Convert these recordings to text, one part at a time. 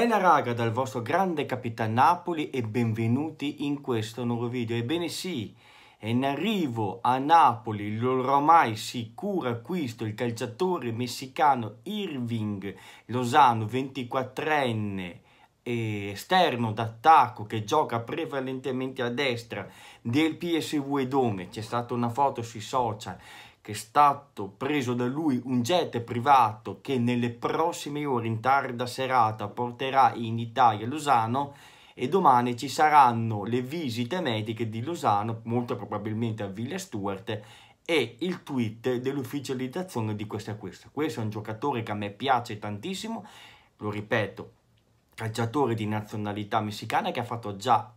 Bella raga dal vostro grande capitano Napoli e benvenuti in questo nuovo video. Ebbene sì, è in arrivo a Napoli l'ormai sicuro acquisto il calciatore messicano Irving Lozano, 24enne eh, esterno d'attacco che gioca prevalentemente a destra del PSV Dome. C'è stata una foto sui social che è stato preso da lui un jet privato che nelle prossime ore in tarda serata porterà in Italia Losano e domani ci saranno le visite mediche di Losano, molto probabilmente a Villa Stuart e il tweet dell'ufficializzazione di questa acquisto. Questo è un giocatore che a me piace tantissimo, lo ripeto, calciatore di nazionalità messicana che ha fatto già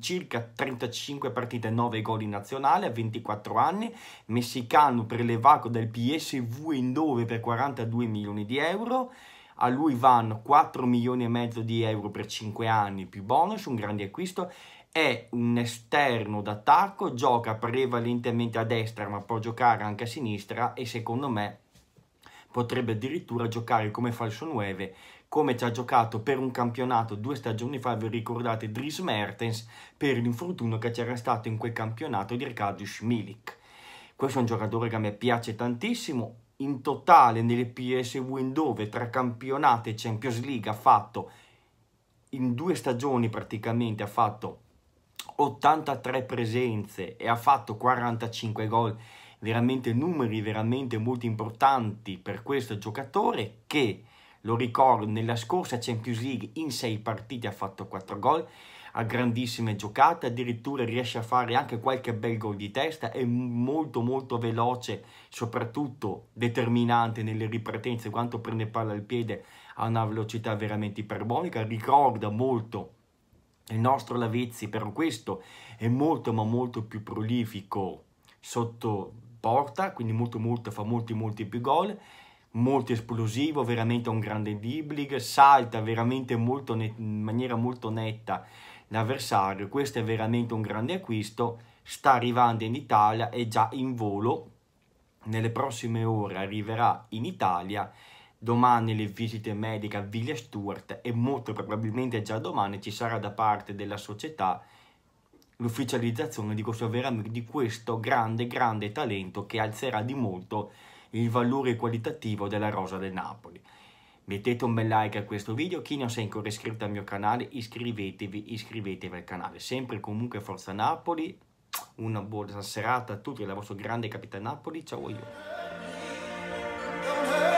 circa 35 partite 9 gol in nazionale a 24 anni, messicano prelevato dal PSV in Eindhoven per 42 milioni di euro, a lui vanno 4 milioni e mezzo di euro per 5 anni più bonus, un grande acquisto, è un esterno d'attacco, gioca prevalentemente a destra ma può giocare anche a sinistra e secondo me potrebbe addirittura giocare come falso 9 come ci ha giocato per un campionato due stagioni fa, vi ricordate, Dries Mertens per l'infortunio che c'era stato in quel campionato di Arkadiusz Milik. Questo è un giocatore che a me piace tantissimo, in totale nelle PSV dove tra campionato e Champions League ha fatto, in due stagioni praticamente ha fatto 83 presenze e ha fatto 45 gol veramente numeri veramente molto importanti per questo giocatore che lo ricordo, nella scorsa Champions League in sei partite ha fatto 4 gol, ha grandissime giocate, addirittura riesce a fare anche qualche bel gol di testa, è molto molto veloce, soprattutto determinante nelle ripartenze, quanto prende palla al piede ha una velocità veramente iperbolica, ricorda molto il nostro Lavezzi, per questo è molto ma molto più prolifico sotto porta, quindi molto molto fa molti molti più gol molto esplosivo, veramente un grande dribbling, salta veramente molto in maniera molto netta l'avversario, questo è veramente un grande acquisto, sta arrivando in Italia, è già in volo, nelle prossime ore arriverà in Italia, domani le visite mediche a Villa Stewart e molto probabilmente già domani ci sarà da parte della società l'ufficializzazione di questo, di questo grande grande talento che alzerà di molto il valore qualitativo della rosa del Napoli. Mettete un bel like a questo video, chi non si è ancora iscritto al mio canale iscrivetevi, iscrivetevi al canale, sempre comunque Forza Napoli, una buona serata a tutti dal vostro grande capitano Napoli, ciao a